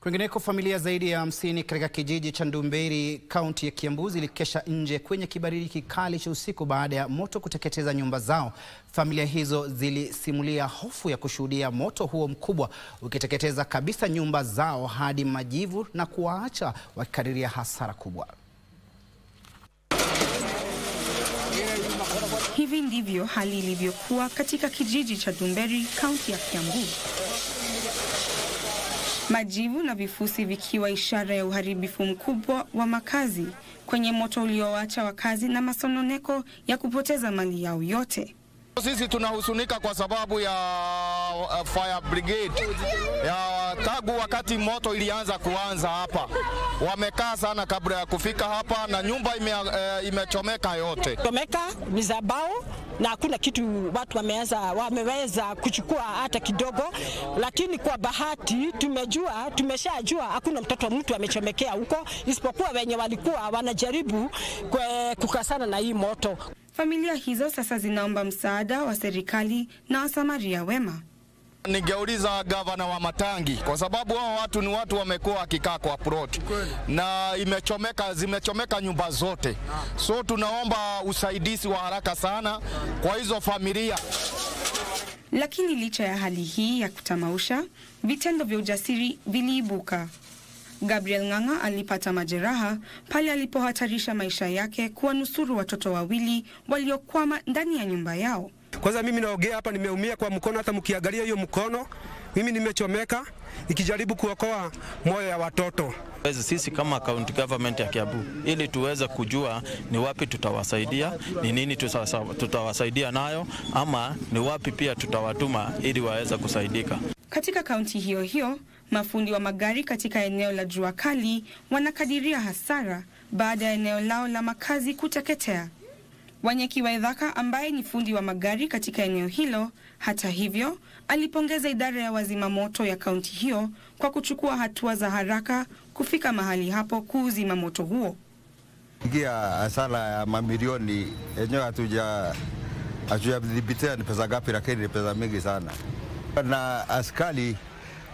Kwingineko, familia zaidi ya hamsini katika kijiji cha Ndumberi kaunti ya Kiambu zilikesha nje kwenye kibaridi kikali cha usiku baada ya moto kuteketeza nyumba zao. Familia hizo zilisimulia hofu ya kushuhudia moto huo mkubwa ukiteketeza kabisa nyumba zao hadi majivu na kuwaacha wakikadiria hasara kubwa. Hivi ndivyo hali ilivyokuwa katika kijiji cha Ndumberi kaunti ya Kiambu majivu na vifusi vikiwa ishara ya uharibifu mkubwa wa makazi kwenye moto uliowacha wakazi na masononeko ya kupoteza mali yao yote. Sisi tunahusunika kwa sababu ya uh, fire brigade ya tangu Wakati moto ilianza kuanza hapa, wamekaa sana kabla ya kufika hapa, na nyumba ime, e, uh, imechomeka yote, chomeka mizabao na hakuna kitu watu wameanza wameweza kuchukua hata kidogo, lakini kwa bahati tumejua, tumeshajua hakuna mtoto mtu amechomekea huko, isipokuwa wenye walikuwa wanajaribu kwe, kukasana na hii moto. Familia hizo sasa zinaomba msaada wa serikali na wasamaria wema. Ningeuliza gavana wa Matangi kwa sababu hao watu ni watu wamekuwa wakikaa kwa plot na imechomeka, zimechomeka nyumba zote, ah. so tunaomba usaidizi wa haraka sana kwa hizo familia. Lakini licha ya hali hii ya kutamausha, vitendo vya ujasiri viliibuka. Gabriel Ng'ang'a alipata majeraha pale alipohatarisha maisha yake kuwanusuru watoto wawili waliokwama ndani ya nyumba yao. Kwanza mimi naogea hapa, nimeumia kwa mkono, hata mkiangalia hiyo mkono mimi nimechomeka, ikijaribu kuokoa moyo ya watoto. Sisi kama county government ya Kiambu, ili tuweze kujua ni wapi tutawasaidia, ni nini tutawasaidia nayo, ama ni wapi pia tutawatuma ili waweze kusaidika. Katika kaunti hiyo hiyo, mafundi wa magari katika eneo la jua kali wanakadiria hasara baada ya eneo lao la makazi kuteketea. Wanyeki Waidhaka ambaye ni fundi wa magari katika eneo hilo, hata hivyo, alipongeza idara ya wazimamoto ya kaunti hiyo kwa kuchukua hatua za haraka kufika mahali hapo kuuzima moto huo. Ingia hasara ya mamilioni yenyewe hatuja hatujadhibitia ni pesa ngapi, lakini ni pesa mingi sana, na askari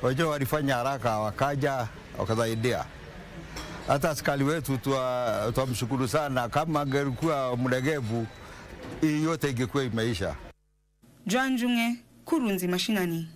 wenyewe walifanya haraka, wakaja wakasaidia hata askari wetu twamshukuru sana. Kama angelikuwa mlegevu, hii yote ingekuwa imeisha. Joan Junge, Kurunzi Mashinani.